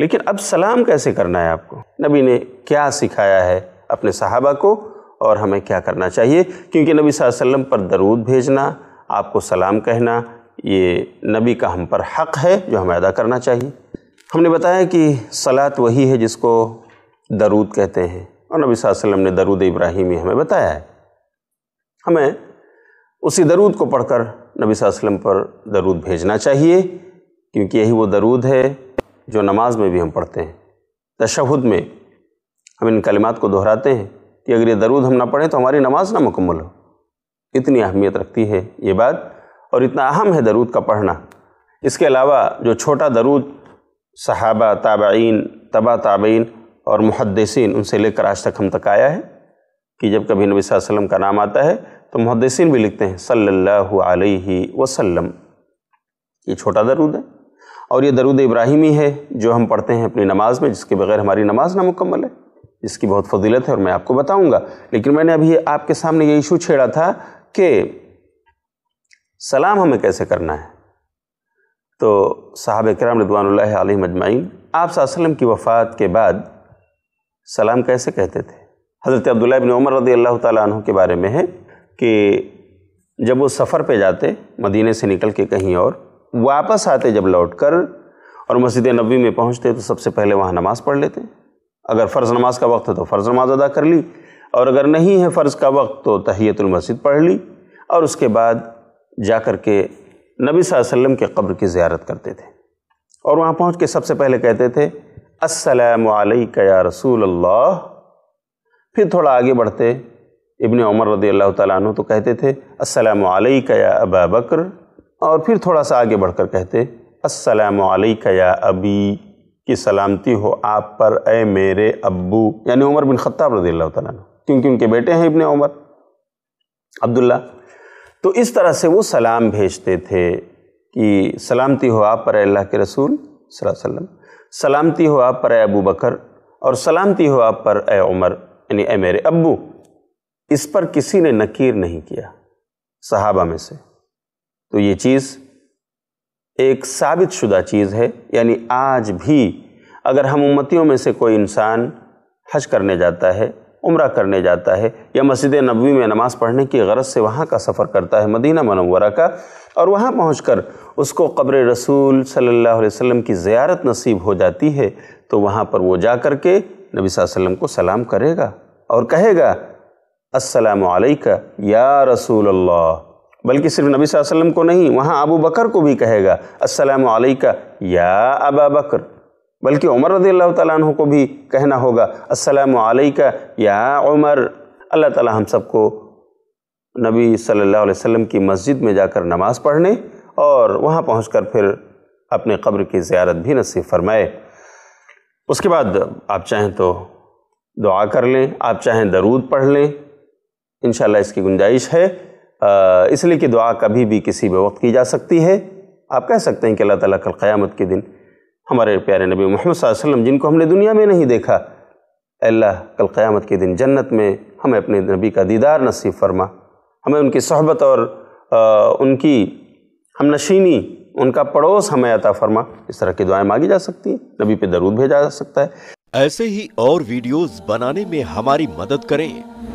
लेकिन अब सलाम कैसे करना है आपको नबी ने क्या सिखाया है अपने साहबा को और हमें क्या करना चाहिए क्योंकि नबी वसल्लम पर दरूद भेजना आपको सलाम कहना ये नबी का हम पर हक़ है जो हमें अदा करना चाहिए हमने बताया कि सलात वही है जिसको दरूद कहते हैं और नबी वसल्लम ने दरूद इब्राहिमी हमें बताया है हमें उसी दरूद को पढ़कर नबी वसल्लम पर दरूद भेजना चाहिए क्योंकि यही वो दरूद है जो नमाज में भी हम पढ़ते हैं तशहद में हम इन कलिमात को दोहराते हैं कि अगर ये दरूद हम ना पढ़ें तो हमारी नमाज ना मुकम्मल हो इतनी अहमियत रखती है ये बात और इतना अहम है दरूद का पढ़ना इसके अलावा जो छोटा दरूद सहाबा ताबीन तबा ताबीन और मुहदसिन उनसे लेकर आज तक हम तक आया है कि जब कभी नबी वसल्लम का नाम आता है तो मुहदसिन भी लिखते हैं सल्लल्लाहु अलैहि वसल्लम ये छोटा दरूद है और ये दरुद इब्राहिमी है जो हम पढ़ते हैं अपनी नमाज में जिसके बगैर हमारी नमाज मुकम्मल है इसकी बहुत फजीलत है और मैं आपको बताऊंगा लेकिन मैंने अभी आपके सामने ये इशू छेड़ा था कि सलाम हमें कैसे करना है तो साहब कराम रदवान मजमाइन आप वसम की वफ़ात के बाद सलाम कैसे कहते थे हज़रत अब्दुल्लाबिन बिन उमर रदी अल्लाह तु के बारे में है कि जब वो सफ़र पे जाते मदीने से निकल के कहीं और वापस आते जब लौट कर और मस्जिद नबी में पहुँचते तो सबसे पहले वहाँ नमाज़ पढ़ लेते अगर फ़र्ज़ नमाज का वक्त है तो फ़र्ज़ नमाज अदा कर ली और अगर नहीं है फ़र्ज़ का वक्त तो तहियतुलमस्जिद पढ़ ली और उसके बाद जा कर के नबी वसल्लम के कब्र की ज़्यारत करते थे और वहाँ पहुँच के सबसे पहले कहते थे असलमक या रसूल अल्लाह फिर थोड़ा आगे बढ़ते इबन उमर रदी अल्लाह तु तो कहते थे असलमक या अबा बकर और फिर थोड़ा सा आगे बढ़कर कहते असलक या अबी की सलामती हो आप पर ए मेरे अब्बू यानी उमर बिन खत्ताब रजी अल्लाह क्योंकि उनके बेटे हैं इबन उमर अब्दुल्ला तो इस तरह से वो सलाम भेजते थे कि सलामती हो आप पर अल्लाह के रसूल वसल्लम सलामती हो आप पर अबू बकर और सलामती हो आप पर ए उमर यानी ए मेरे अब्बू इस पर किसी ने नकीर नहीं किया सहाबा में से तो ये चीज़ एक साबित शुदा चीज़ है यानी आज भी अगर हम उम्मतियों में से कोई इंसान हज करने जाता है उम्र करने जाता है या मस्जिद नबी में नमाज़ पढ़ने की गरज से वहाँ का सफ़र करता है मदीना मनवरा का और वहाँ पहुँच उसको कब्र रसूल सल्लल्लाहु अलैहि वसल्लम की ज़्यारत नसीब हो जाती है तो वहाँ पर वो जा कर के नबी वसल्लम को सलाम करेगा और कहेगा असलकम या रसूल अल्लाह बल्कि सिर्फ नबी वसल्लम को नहीं वहाँ अबू बकर को भी कहेगा अस्सलाम वालेका या अबा बकर बल्कि उमर रजी अल्लाह को भी कहना होगा अस्सलाम वालेका या उमर अल्लाह ताला हम सबको नबी सल्लल्लाहु अलैहि वसल्लम की मस्जिद में जाकर नमाज पढ़ने और वहाँ पहुँच फिर अपने कब्र की ज़्यारत भी नसीब फरमाए उसके बाद आप चाहें तो दुआ कर लें आप चाहें दरूद पढ़ लें इन इसकी गुंजाइश है इसलिए कि दुआ कभी भी किसी भी वक्त की जा सकती है आप कह सकते हैं कि अल्लाह ताला कल क़यामत के दिन हमारे प्यारे नबी मोहम्मद वसल्लम जिनको हमने दुनिया में नहीं देखा अल्लाह कल क़यामत के दिन जन्नत में हमें अपने नबी का दीदार नसीब फरमा हमें उनकी सहबत और आ, उनकी हम नशीनी उनका पड़ोस हमें अता फरमा इस तरह की दुआएं मांगी जा सकती हैं नबी पे दरूद भेजा जा सकता है ऐसे ही और वीडियोस बनाने में हमारी मदद करें